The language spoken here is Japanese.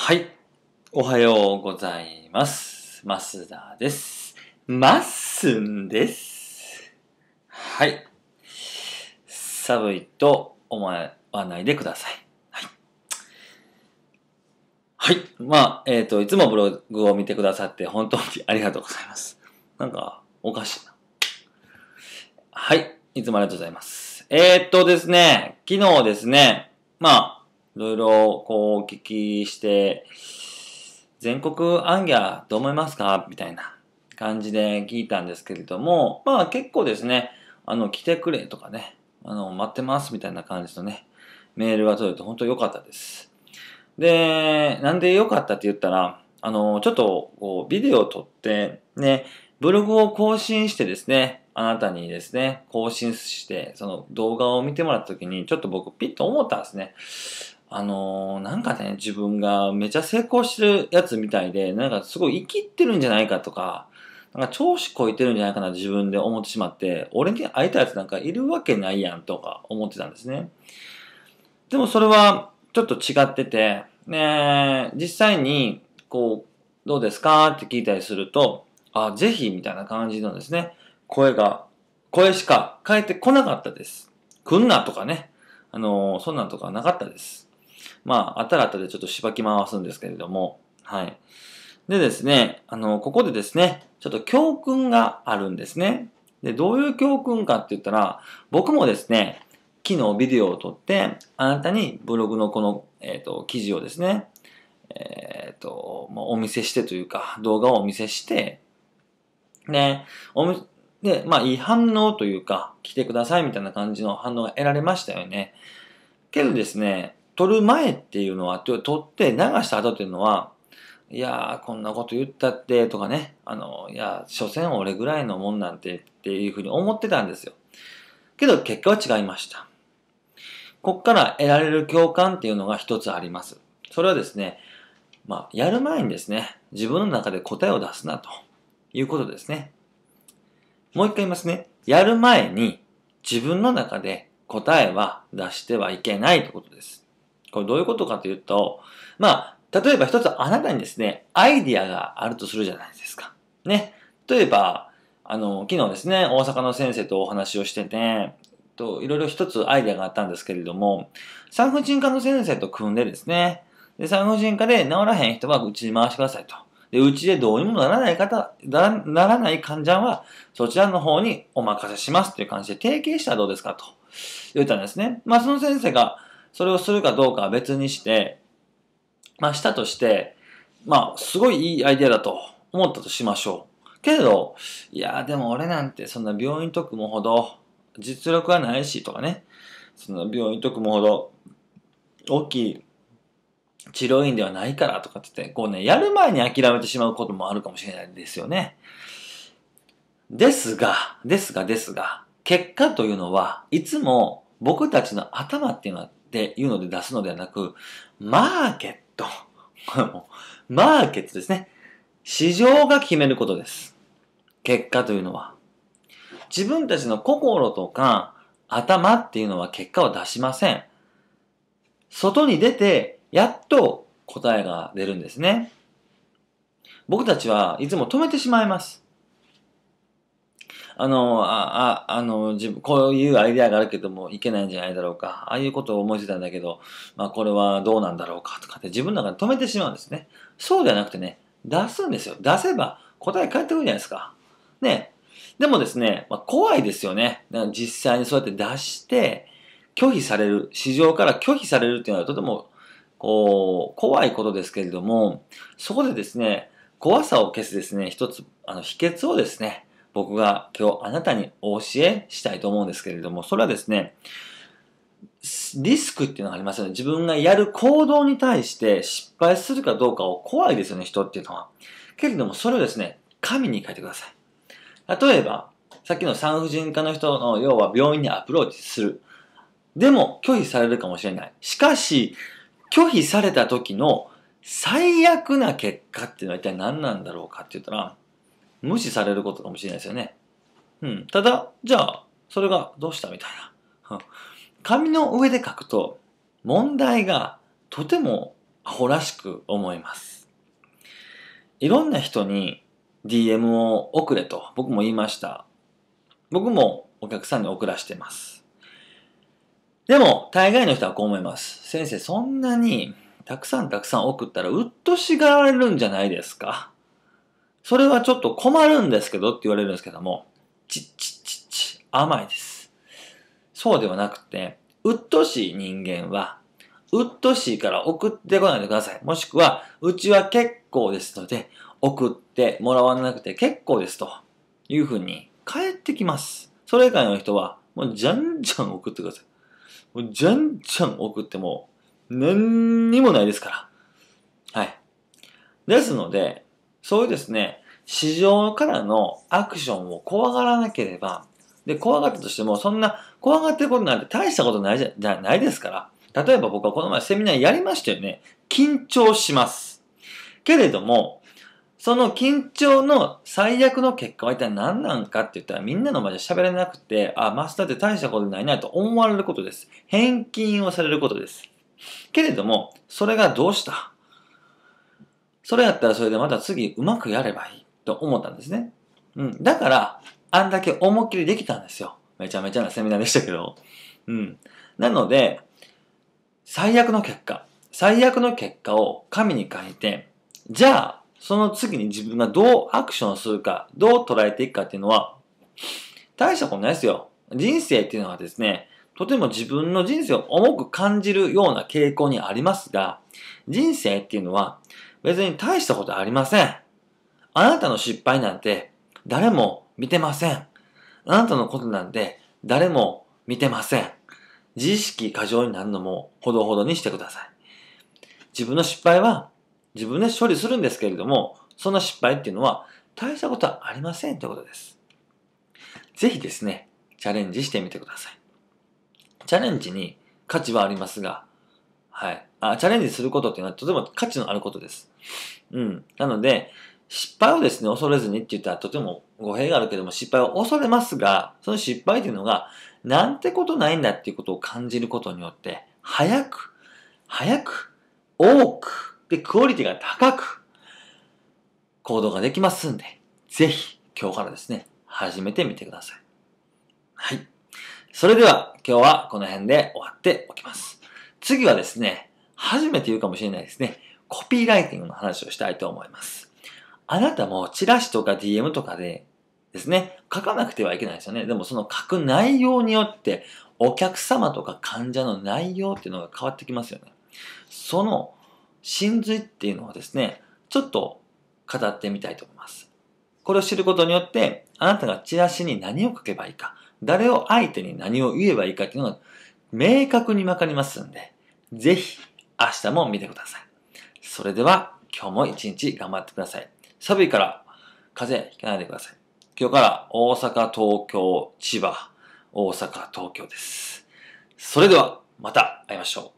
はい。おはようございます。マスダです。マッスンです。はい。寒いと思わないでください。はい。はい。まあ、えっ、ー、と、いつもブログを見てくださって本当にありがとうございます。なんか、おかしいな。はい。いつもありがとうございます。えー、っとですね、昨日ですね、まあ、いろいろこうお聞きして、全国アンギャどう思いますかみたいな感じで聞いたんですけれども、まあ結構ですね、あの、来てくれとかね、あの、待ってますみたいな感じのね、メールが取れて本当良かったです。で、なんで良かったって言ったら、あの、ちょっとこうビデオを撮って、ね、ブログを更新してですね、あなたにですね、更新して、その動画を見てもらった時に、ちょっと僕ピッと思ったんですね。あのー、なんかね、自分がめちゃ成功してるやつみたいで、なんかすごい生きってるんじゃないかとか、なんか調子こいてるんじゃないかな自分で思ってしまって、俺に会えたやつなんかいるわけないやんとか思ってたんですね。でもそれはちょっと違ってて、ね、実際に、こう、どうですかって聞いたりすると、あ、ぜひみたいな感じのですね、声が、声しか返ってこなかったです。来んなとかね、あのー、そんなんとかなかったです。まあ、あたらあたでちょっとしばき回すんですけれども、はい。でですね、あの、ここでですね、ちょっと教訓があるんですね。で、どういう教訓かって言ったら、僕もですね、昨日ビデオを撮って、あなたにブログのこの、えっ、ー、と、記事をですね、えっ、ー、と、まあ、お見せしてというか、動画をお見せして、ね、おみ、で、まあ、いい反応というか、来てくださいみたいな感じの反応が得られましたよね。けどですね、取る前っていうのは、取って流した後っていうのは、いやー、こんなこと言ったってとかね、あの、いや、所詮俺ぐらいのもんなんてっていうふうに思ってたんですよ。けど結果は違いました。こっから得られる共感っていうのが一つあります。それはですね、まあ、やる前にですね、自分の中で答えを出すなということですね。もう一回言いますね。やる前に自分の中で答えは出してはいけないということです。これどういうことかというと、まあ、例えば一つあなたにですね、アイディアがあるとするじゃないですか。ね。例えば、あの、昨日ですね、大阪の先生とお話をしてて、と、いろいろ一つアイデアがあったんですけれども、産婦人科の先生と組んでですね、で、産婦人科で治らへん人はうちに回してくださいと。で、うちでどうにもならない方、ならない患者は、そちらの方にお任せしますっていう感じで提携したらどうですかと言ったんですね。まあ、その先生が、それをするかどうかは別にして、まあ、したとして、まあ、すごいいいアイデアだと思ったとしましょう。けれど、いや、でも俺なんてそんな病院と組むほど実力はないしとかね、その病院と組むほど大きい治療院ではないからとかって言って、こうね、やる前に諦めてしまうこともあるかもしれないですよね。ですが、ですがですが、結果というのは、いつも僕たちの頭っていうのはっていうので出すのではなく、マーケット。マーケットですね。市場が決めることです。結果というのは。自分たちの心とか頭っていうのは結果を出しません。外に出て、やっと答えが出るんですね。僕たちはいつも止めてしまいます。あの、あ、あ、あの、自分、こういうアイデアがあるけども、いけないんじゃないだろうか、ああいうことを思いついたんだけど、まあ、これはどうなんだろうか、とかって自分の中で止めてしまうんですね。そうではなくてね、出すんですよ。出せば答え返ってくるじゃないですか。ね。でもですね、まあ、怖いですよね。だから実際にそうやって出して、拒否される、市場から拒否されるっていうのはとても、こう、怖いことですけれども、そこでですね、怖さを消すですね、一つ、あの、秘訣をですね、僕が今日あなたにお教えしたいと思うんですけれども、それはですね、リスクっていうのがありますよね。自分がやる行動に対して失敗するかどうかを怖いですよね、人っていうのは。けれども、それをですね、神に書いてください。例えば、さっきの産婦人科の人の、要は病院にアプローチする。でも、拒否されるかもしれない。しかし、拒否された時の最悪な結果っていうのは一体何なんだろうかって言ったら、無視されることかもしれないですよね。うん。ただ、じゃあ、それがどうしたみたいな。紙の上で書くと、問題がとてもアホらしく思います。いろんな人に DM を送れと僕も言いました。僕もお客さんに送らしてます。でも、大概の人はこう思います。先生、そんなにたくさんたくさん送ったらうっとしがられるんじゃないですかそれはちょっと困るんですけどって言われるんですけども、ちっちっちっち、甘いです。そうではなくて、うっとしい人間は、うっとしいから送ってこないでください。もしくは、うちは結構ですので、送ってもらわなくて結構ですというふうに帰ってきます。それ以外の人は、もうじゃんじゃん送ってください。もうじゃんじゃん送っても、何にもないですから。はい。ですので、そういうですね、市場からのアクションを怖がらなければ、で、怖がったとしても、そんな、怖がってることなんて大したことないじゃ、じゃないですから。例えば僕はこの前セミナーやりましたよね。緊張します。けれども、その緊張の最悪の結果は一体何なんかって言ったらみんなの前で喋れなくて、あ、マスターって大したことないなと思われることです。返金をされることです。けれども、それがどうしたそれやったらそれでまた次うまくやればいいと思ったんですね。うん。だから、あんだけ思いっきりできたんですよ。めちゃめちゃなセミナーでしたけど。うん。なので、最悪の結果、最悪の結果を紙に書いて、じゃあ、その次に自分がどうアクションするか、どう捉えていくかっていうのは、大したことないですよ。人生っていうのはですね、とても自分の人生を重く感じるような傾向にありますが、人生っていうのは、別に大したことありません。あなたの失敗なんて誰も見てません。あなたのことなんて誰も見てません。自意識過剰になるのもほどほどにしてください。自分の失敗は自分で処理するんですけれども、そんな失敗っていうのは大したことはありませんということです。ぜひですね、チャレンジしてみてください。チャレンジに価値はありますが、はい。あ、チャレンジすることっていうのはとても価値のあることです。うん。なので、失敗をですね、恐れずにって言ったらとても語弊があるけども、失敗を恐れますが、その失敗っていうのが、なんてことないんだっていうことを感じることによって、早く、早く、多く、で、クオリティが高く、行動ができますんで、ぜひ、今日からですね、始めてみてください。はい。それでは、今日はこの辺で終わっておきます。次はですね、初めて言うかもしれないですね、コピーライティングの話をしたいと思います。あなたもチラシとか DM とかでですね、書かなくてはいけないですよね。でもその書く内容によって、お客様とか患者の内容っていうのが変わってきますよね。その真髄っていうのをですね、ちょっと語ってみたいと思います。これを知ることによって、あなたがチラシに何を書けばいいか、誰を相手に何を言えばいいかっていうのが明確にわかりますんで、ぜひ明日も見てください。それでは今日も一日頑張ってください。寒いから風邪ひかないでください。今日から大阪、東京、千葉、大阪、東京です。それではまた会いましょう。